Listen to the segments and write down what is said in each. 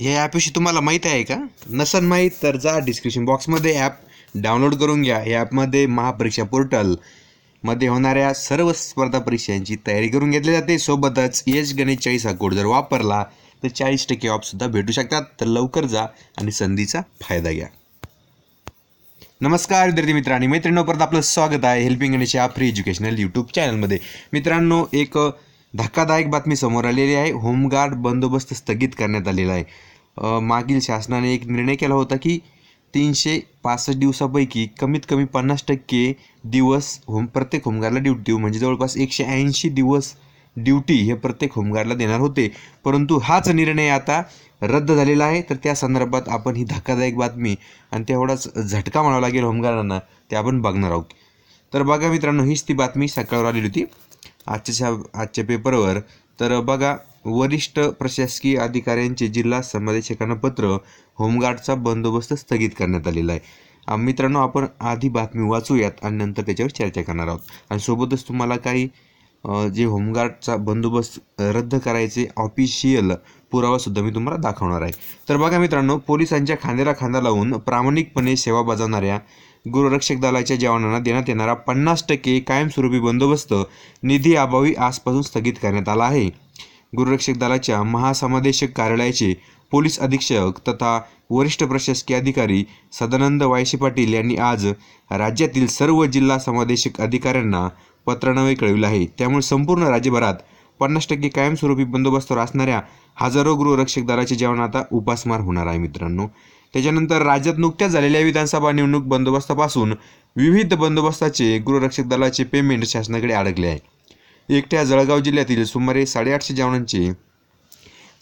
हे ॲपविषयी तुम्हाला माहीत आहे का नसन माहीत तर जा डिस्क्रिप्शन बॉक्समध्ये ॲप डाउनलोड करून घ्या या ॲपमध्ये महापरीक्षा पोर्टलमध्ये होणाऱ्या सर्व स्पर्धा परीक्षांची तयारी करून घेतली जाते सोबतच यश गणेश चाळीस हा कोड जर वापरला तर चाळीस टक्के ऑफसुद्धा भेटू शकतात तर लवकर जा आणि संधीचा फायदा घ्या नमस्कार विद्यार्थी मित्र आणि परत आपलं स्वागत आहे हेल्पिंग गणेश या फ्री एज्युकेशनल यूट्यूब चॅनलमध्ये मित्रांनो एक धक्कादायक बातमी समोर आलेली आहे होमगार्ड बंदोबस्त स्थगित करण्यात आलेला आहे मागील शासनाने एक निर्णय केला होता की तीनशे पासष्ट दिवसापैकी कमीत कमी पन्नास टक्के दिवस होम प्रत्येक होमगार्डला ड्युटी देऊ म्हणजे जवळपास एकशे ऐंशी दिवस ड्युटी हे प्रत्येक होमगार्डला देणार होते परंतु हाच निर्णय आता रद्द झालेला आहे तर त्या संदर्भात आपण ही धक्कादायक बातमी आणि तेवढाच झटका म्हणावा लागेल होमगार्डांना ते आपण बघणार आहोत तर बघा मित्रांनो हीच ती बातमी सकाळवर आलेली होती आजच्या आजच्या पेपरवर तर बघा वरिष्ठ प्रशासकीय अधिकाऱ्यांचे जिल्हा समादेशकांना पत्र होमगार्डचा बंदोबस्त स्थगित करण्यात आलेला आहे मित्रांनो आपण आधी बातमी वाचूयात आणि नंतर त्याच्यावर चर्चा करणार आहोत आणि सोबतच तुम्हाला काही जे होमगार्डचा बंदोबस्त रद्द करायचे ऑफिशियल पुरावासुद्धा मी तुम्हाला दाखवणार आहे तर बघा मित्रांनो पोलिसांच्या खांद्याला खांदा लावून प्रामाणिकपणे सेवा बजावणाऱ्या गुरुरक्षक दलाच्या जवानांना देण्यात येणारा पन्नास टक्के कायमस्वरूपी बंदोबस्त निधी अभावी आजपासून स्थगित करण्यात आला आहे गुरुरक्षक दलाच्या महासमादेशक कार्यालयाचे पोलीस अधीक्षक तथा वरिष्ठ प्रशासकीय अधिकारी सदानंद वायसे पाटील यांनी आज राज्यातील सर्व जिल्हा समादेशक अधिकाऱ्यांना पत्रनावे कळविले आहे त्यामुळे संपूर्ण राज्यभरात पन्नास टक्के कायमस्वरूपी बंदोबस्तावर असणाऱ्या हजारो गृहरक्षक दलाचे जेवण आता उपासमार होणार आहे मित्रांनो त्याच्यानंतर राज्यात नुकत्याच झालेल्या विधानसभा निवडणूक बंदोबस्तापासून विविध बंदोबस्ताचे गृहरक्षक दलाचे पेमेंट शासनाकडे अडकले आहे एकट्या जळगाव जिल्ह्यातील सुमारे साडेआठशे जवानांचे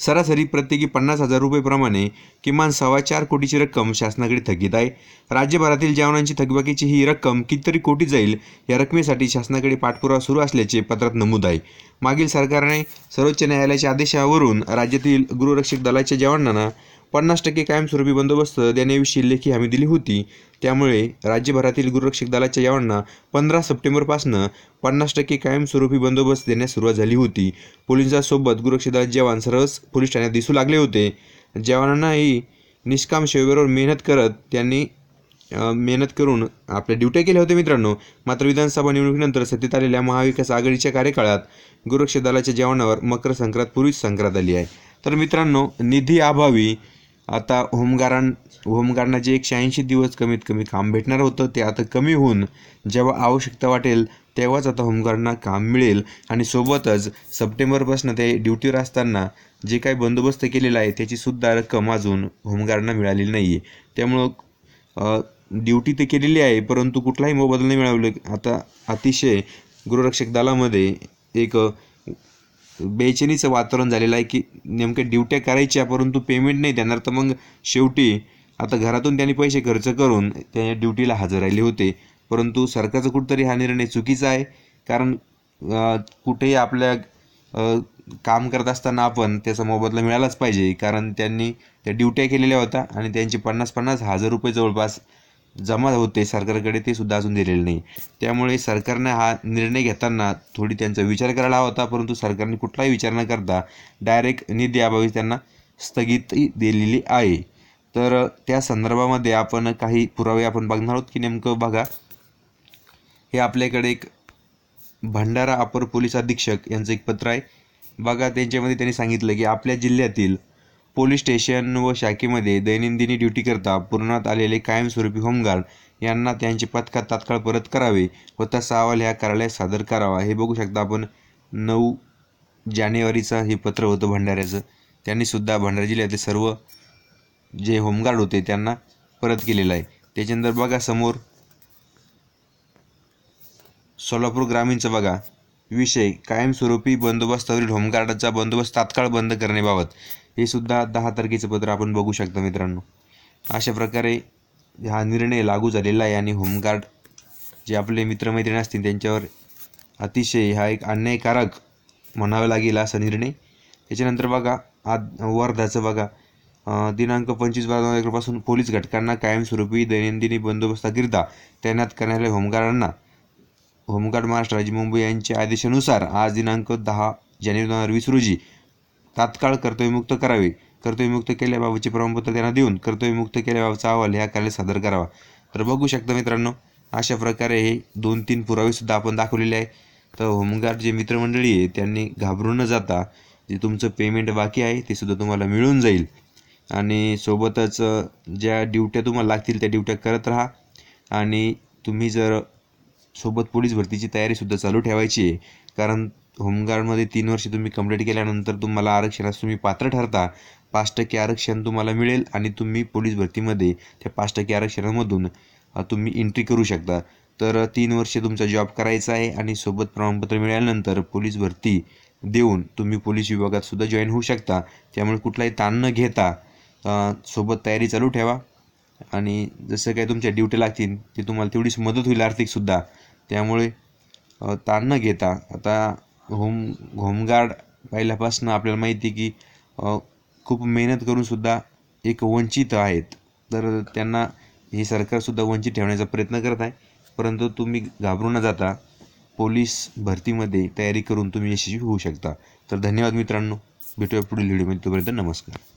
सरासरी प्रत्येकी पन्नास हजार रुपयेप्रमाणे किमान सव्वा चार कोटीची रक्कम शासनाकडे थकीत आहे राज्यभरातील जवानांची थकबाकीची ही रक्कम कितीतरी कोटी जाईल या रकमेसाठी शासनाकडे पाठपुरावा सुरू असल्याचे पत्रात नमूद आहे मागील सरकारने सर्वोच्च न्यायालयाच्या आदेशावरून राज्यातील गृहरक्षक दलाच्या जवानांना पन्नास टक्के कायमस्वरूपी बंदोबस्त देण्याविषयी लेखी हमी दिली होती त्यामुळे राज्यभरातील गुरुरक्षक दलाच्या जवानांना पंधरा सप्टेंबरपासनं पन्नास टक्के कायमस्वरूपी बंदोबस्त देण्यास सुरुवात झाली होती पोलिसांसोबत गुरुरक्षक दलाचे जवान सरस पोलीस ठाण्यात दिसू लागले होते जवानांनाही निष्काम शेवेबरोबर मेहनत करत त्यांनी मेहनत करून आपल्या ड्युट्या केल्या होत्या मित्रांनो मात्र विधानसभा निवडणुकीनंतर सत्तेत आलेल्या महाविकास आघाडीच्या कार्यकाळात गुरुरक्षक दलाच्या जवानावर मकर संक्रांत पूर्वीच संक्रांत आली आहे तर मित्रांनो निधी अभावी आता होमगारां होमगारांना जे एक शहाऐंशी दिवस कमीत कमी काम भेटणार होतं ते आता कमी होऊन जेव्हा आवश्यकता वाटेल तेव्हाच आता होमगार्डना काम मिळेल आणि सोबतच सप्टेंबरपासून ते ड्युटीवर असताना जे काही बंदोबस्त केलेला आहे त्याचीसुद्धा रक्कम अजून होमगार्डना मिळालेली नाही आहे त्यामुळं ड्युटी ते केलेली आहे परंतु कुठलाही मोबदला नाही मिळाले आता अतिशय गृहरक्षक दलामध्ये एक बेचनीचं वातावरण झालेलं आहे की नेमक्या ड्युट्या करायच्या परंतु पेमेंट नाही देणार तर मग शेवटी आता घरातून त्यांनी पैसे खर्च करून त्या ड्युटीला हजर राहिले होते परंतु सरकारचा कुठंतरी हा निर्णय चुकीचा आहे कारण कुठेही आपल्या काम करत असताना आपण त्याचा मोबदला मिळालाच पाहिजे कारण त्यांनी त्या ड्युट्या केलेल्या होत्या आणि त्यांची पन्नास पन्नास हजार रुपये जवळपास जमा होते सरकारकडे ते सुद्धा अजून दिलेले नाही त्यामुळे सरकारने हा निर्णय घेताना थोडी त्यांचा विचार करायला हवा होता परंतु सरकारने कुठलाही विचार न करता डायरेक्ट निधी अभावी त्यांना स्थगिती दिलेली आहे तर त्या संदर्भामध्ये आपण काही पुरावे आपण बघणार आहोत की नेमकं बघा हे आपल्याकडे एक भंडारा अपर पोलीस अधीक्षक यांचं एक पत्र आहे बघा त्यांच्यामध्ये त्यांनी सांगितलं की आपल्या जिल्ह्यातील पोलीस स्टेशन व शाखेमध्ये दैनंदिनी करता पुरवण्यात आलेले कायमस्वरूपी होमगार्ड यांना त्यांचे पथकात तात्काळ परत करावे व तसा अहवाल ह्या कार्यालयात सादर करावा हे बघू शकता आपण नऊ जानेवारीचं हे पत्र होतं भंडाऱ्याचं त्यांनीसुद्धा भंडारा जिल्ह्यातले सर्व जे होमगार्ड होते त्यांना परत केलेलं आहे त्याच्यानंतर बघा समोर सोलापूर ग्रामीणचं बघा विषय कायमस्वरूपी बंदोबस्तावरील होमगार्डाचा बंदोबस्त तात्काळ बंद करण्याबाबत हे सुद्धा दहा तारखेचं पत्र आपण बघू शकता मित्रांनो अशा प्रकारे हा निर्णय लागू झालेला आहे आणि होमगार्ड जे आपले मित्रमैत्रिणी असतील त्यांच्यावर अतिशय हा एक अन्यायकारक म्हणावा लागेल असा निर्णय त्याच्यानंतर बघा आज वर्धाचं बघा दिनांक पंचवीस बारा दोन हजार एकपासून पोलीस घटकांना कायमस्वरूपी दैनंदिनी बंदोबस्ताकरिता तैनात करणाऱ्या होमगार्डांना होमगार्ड महाराष्ट्र राज्य मुंबई यांच्या आदेशानुसार आज दिनांक दहा जानेवारी दोन हजार वीस रोजी तात्काळ कर्तव्यमुक्त करावे कर्तव्यमुक्त केल्याबाबतचे प्रमाणपत्र त्यांना देऊन कर्तव्यमुक्त केल्याबाबतचा अहवाल ह्या कार्यालयात सादर करावा तर बघू शकता मित्रांनो अशा प्रकारे हे दोन तीन पुरावेसुद्धा आपण दाखवलेले आहे तर होमगार्ड जे मित्रमंडळी आहे त्यांनी घाबरून न जाता जे तुमचं पेमेंट बाकी आहे ते सुद्धा तुम्हाला मिळून जाईल आणि सोबतच ज्या ड्युट्या तुम्हाला लागतील त्या ड्युट्या करत राहा आणि तुम्ही जर सोबत पोलीस भरतीची तयारीसुद्धा चालू ठेवायची आहे कारण होमगार्डमध्ये तीन वर्ष तुम्ही कंप्लीट केल्यानंतर तुम्हाला आरक्षणास तुम्ही पात्र ठरता पाच टक्के आरक्षण तुम्हाला मिळेल आणि तुम्ही पोलीस भरतीमध्ये त्या पाच टक्के आरक्षणामधून तुम्ही एंट्री करू शकता तर तीन वर्ष तुमचा जॉब करायचा आहे आणि सोबत प्रमाणपत्र मिळाल्यानंतर पोलीस भरती देऊन तुम्ही पोलीस विभागात सुद्धा जॉईन होऊ शकता त्यामुळे कुठलाही ताण न घेता सोबत तयारी चालू ठेवा आणि जसं काही तुमच्या ड्युटी लागतील ते तुम्हाला तेवढीच मदत होईल आर्थिकसुद्धा त्यामुळे ताण न घेता आता होम होमगार्ड पहिल्यापासून आपल्याला माहिती आहे की खूप मेहनत करूनसुद्धा एक वंचित आहेत तर त्यांना हे सरकारसुद्धा वंचित ठेवण्याचा प्रयत्न करत आहे परंतु तुम्ही घाबरू न जाता पोलीस भरतीमध्ये तयारी करून तुम्ही यशस्वी होऊ शकता तर धन्यवाद मित्रांनो भेटूया पुढील व्हिडिओमध्ये तोपर्यंत नमस्कार